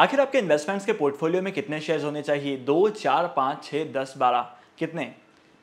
आखिर आपके इन्वेस्टमेंट्स के पोर्टफोलियो में कितने शेयर्स होने चाहिए दो चार पाँच छः दस बारह कितने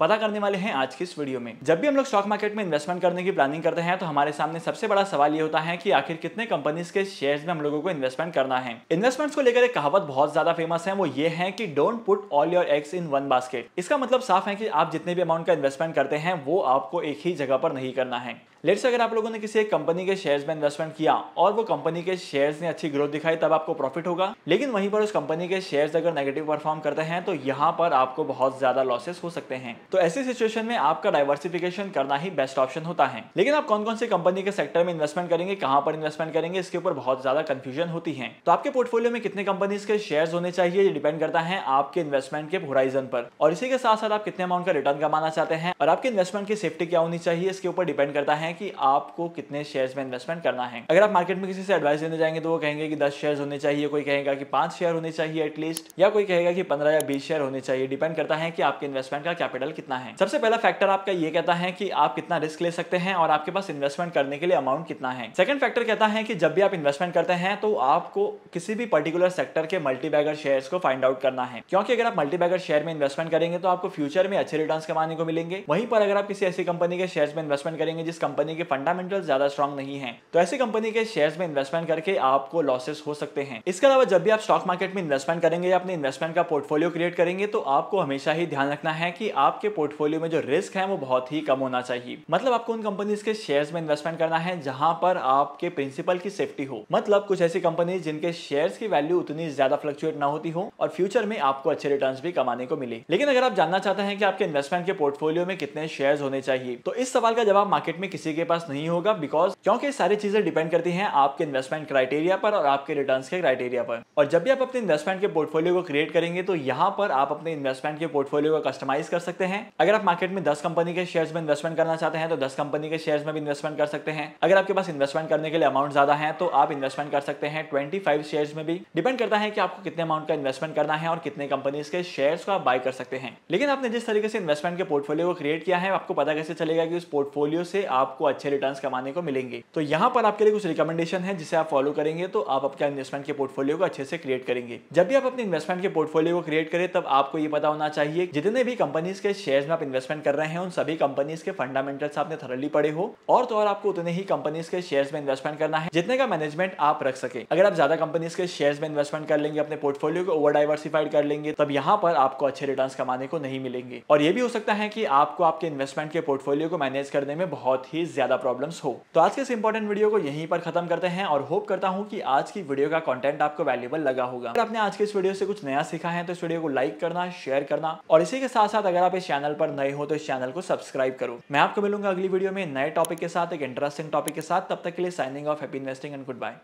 पता करने वाले हैं आज की इस वीडियो में जब भी हम लोग स्टॉक मार्केट में इन्वेस्टमेंट करने की प्लानिंग करते हैं तो हमारे सामने सबसे बड़ा सवाल ये होता है कि आखिर कितने कंपनीज के शेयर्स में हम लोगों को इन्वेस्टमेंट करना है इन्वेस्टमेंट्स को लेकर एक कहावत बहुत ज्यादा फेमस है वो ये है कि don't put all your eggs in one basket इसका मतलब साफ है कि आप जितने भी अमाउंट का इन्वेस्टमेंट करते हैं वो आपको एक ही जगह पर नहीं करना है लेट्स अगर आप लोगों ने किसी एक कंपनी के शेयर्स में इन्वेस्टमेंट किया और वो कंपनी के शेयर्स ने अच्छी ग्रोथ दिखाई तब आपको प्रॉफिट होगा लेकिन वहीं पर उस कंपनी के शेयर्स अगर नेगेटिव परफॉर्म करते हैं तो यहाँ पर आपको बहुत ज्यादा लॉसेस हो सकते हैं तो ऐसी सिचुएशन में आपका डाइवर्सिफिकेशन करना ही बेस्ट ऑप्शन होता है लेकिन आप कौन कौन से कंपनी के सेक्टर में इन्वेस्टमेंट करेंगे कहां पर इन्वेस्टमेंट करेंगे इसके ऊपर बहुत ज्यादा कंफ्यूजन होती है तो आपके पोर्टफोलियो में कितने कंपनीज के शेयर होने चाहिए ये डिपेंड करता है आपके इन्वेस्टमेंट के होराइजन पर और इसी के साथ साथ आप कितने अमाउंट का रिटर्न कमाना चाहते हैं और आपके इन्वेस्टमेंट की सेफ्टी क्या होनी चाहिए इसके ऊपर डिपेंड करता है कि आपको कितने शेयर में इन्वेस्टमेंट करना है अगर आप मार्केट में किसी से एडवाइस देने जाएंगे तो वो कहेंगे कि दस शेयर होने चाहिए कोई कहेगा कि पांच शेयर होने चाहिए एटलीस्ट या कोई कहेगा कि पंद्रह या बीस शेयर होने चाहिए डिपेंड करता है कि आपके इन्वेस्टमेंट का कैपिटल कितना है सबसे पहला फैक्टर आपका ये कहता है कि आप कितना रिस्क ले सकते हैं और आपके पास इन्वेस्टमेंट करने के लिए अमाउंट कितना है सेकंड फैक्टर कहता है कि जब भी आप इन्वेस्टमेंट करते हैं तो आपको किसी भी पर्टिकुलर सेक्टर के मल्टी बैगर शेयर को फाइंड आउट करना है क्योंकि अगर आप बैगर शेयर में इन्वेस्टमेंट करेंगे तो आपको फ्यूचर में अच्छे रिटर्न कमाने को मिलेंगे वहीं पर अगर आप किसी ऐसी कंपनी के शेयर में इन्वेस्टमेंट करेंगे जिस कंपनी के फंडामेंटल ज्यादा स्ट्रॉन्ग नहीं है तो ऐसी कंपनी के शेयर में इन्वेस्टमेंट करके आपको लॉसेस हो सकते हैं इसके अलावा जब भी आप स्टॉक मार्केट में इन्वेस्टमेंट करेंगे या अपने इन्वेस्टमेंट का पोर्टफोलियो क्रिएट करेंगे तो आपको हमेशा ही ध्यान रखना है कि आपके पोर्टफोलियो में जो रिस्क है वो बहुत ही कम होना चाहिए मतलब आपको उन कंपनीज के शेयर्स में इन्वेस्टमेंट करना है जहां पर आपके प्रिंसिपल की सेफ्टी हो मतलब कुछ ऐसी कंपनीज जिनके शेयर्स की वैल्यू उतनी ज्यादा फ्लक्चुएट ना होती हो और फ्यूचर में आपको अच्छे रिटर्न भी कमाने को मिले लेकिन अगर आप जानना चाहते हैं कि आपके इन्वेस्टमेंट के पोर्टफोलियो में कितने शेयर होने चाहिए तो इस सवाल का जवाब मार्केट में किसी के पास नहीं होगा बिकॉज क्योंकि सारी चीजें डिपेंड करती है आपके इन्वेस्टमेंट क्राइटेरिया पर और आपके रिटर्न के क्राइटेरिया पर और जब भी आप अपने इन्वेस्टमेंट के पोर्टफोलियो को क्रिएट करेंगे तो यहाँ पर आप अपने इन्वेस्टमेंट के पोर्टफोलियो को कस्टमाइज कर सकते हैं हैं अगर आप मार्केट में दस कंपनी के शेयर्स में इन्वेस्टमेंट करना चाहते हैं तो दस कंपनी के शेयर्स में भी इन्वेस्टमेंट कर सकते हैं अगर आपके पास इन्वेस्टमेंट करने के लिए अमाउंट ज्यादा है तो आप इन्वेस्टमेंट कर सकते हैं ट्वेंटी फाइव शेयर्स में भी डिपेंड करता है कि आपको कितने अमाउंट का इन्वेस्टमेंट करना है और कितने कंपनीज के शेयर्स को आप बाय कर सकते हैं लेकिन आपने जिस तरीके से इन्वेस्टमेंट के पोर्टफोलियो को क्रिएट किया है आपको पता कैसे चलेगा कि उस पोर्टफोलियो से आपको अच्छे रिटर्न कमाने को मिलेंगे तो यहाँ पर आपके लिए कुछ रिकमेंडेशन है जिसे आप फॉलो करेंगे तो आप अपने इन्वेस्टमेंट के पोर्टफोलियो को अच्छे से क्रिएट करेंगे जब भी आप अपने इन्वेस्टमेंट के पोर्टफोलियो को क्रिएट करें तब आपको ये पता होना चाहिए जितने भी कंपनीज के शेयर्स में आप इन्वेस्टमेंट कर रहे हैं उन सभी कंपनीज के फंडामेंटल्स आपने थरली पड़े हो और तो और आपको उतने ही कंपनीज के शेयर्स में इन्वेस्टमेंट करना है जितने का मैनेजमेंट आप रख सके अगर आप ज्यादा कंपनीज के शेयर्स में इन्वेस्टमेंट कर लेंगे अपने पोर्टफोलियो को ओवर डाइवर्सिफाइड कर लेंगे तब यहाँ पर आपको अच्छे रिटर्न कमाने को नहीं मिलेंगे और ये भी हो सकता है कि आपको आपके इन्वेस्टमेंट के पोर्टफोलियो को मैनेज करने में बहुत ही ज्यादा प्रॉब्लम हो तो आज के इस इंपॉर्टेंट वीडियो को यहीं पर खत्म करते हैं और होप करता हूँ कि आज की वीडियो का कॉन्टेंट आपको वैल्यूबल लगा होगा अगर आपने आज के इस वीडियो से कुछ नया सीखा है तो इस वीडियो को लाइक करना शेयर करना और इसी के साथ साथ अगर आप इस चैनल पर नए हो तो इस चैनल को सब्सक्राइब करो मैं आपको मिलूंगा अगली वीडियो में नए टॉपिक के साथ एक इंटरेस्टिंग टॉपिक के साथ तब तक के लिए signing off happy investing and good bye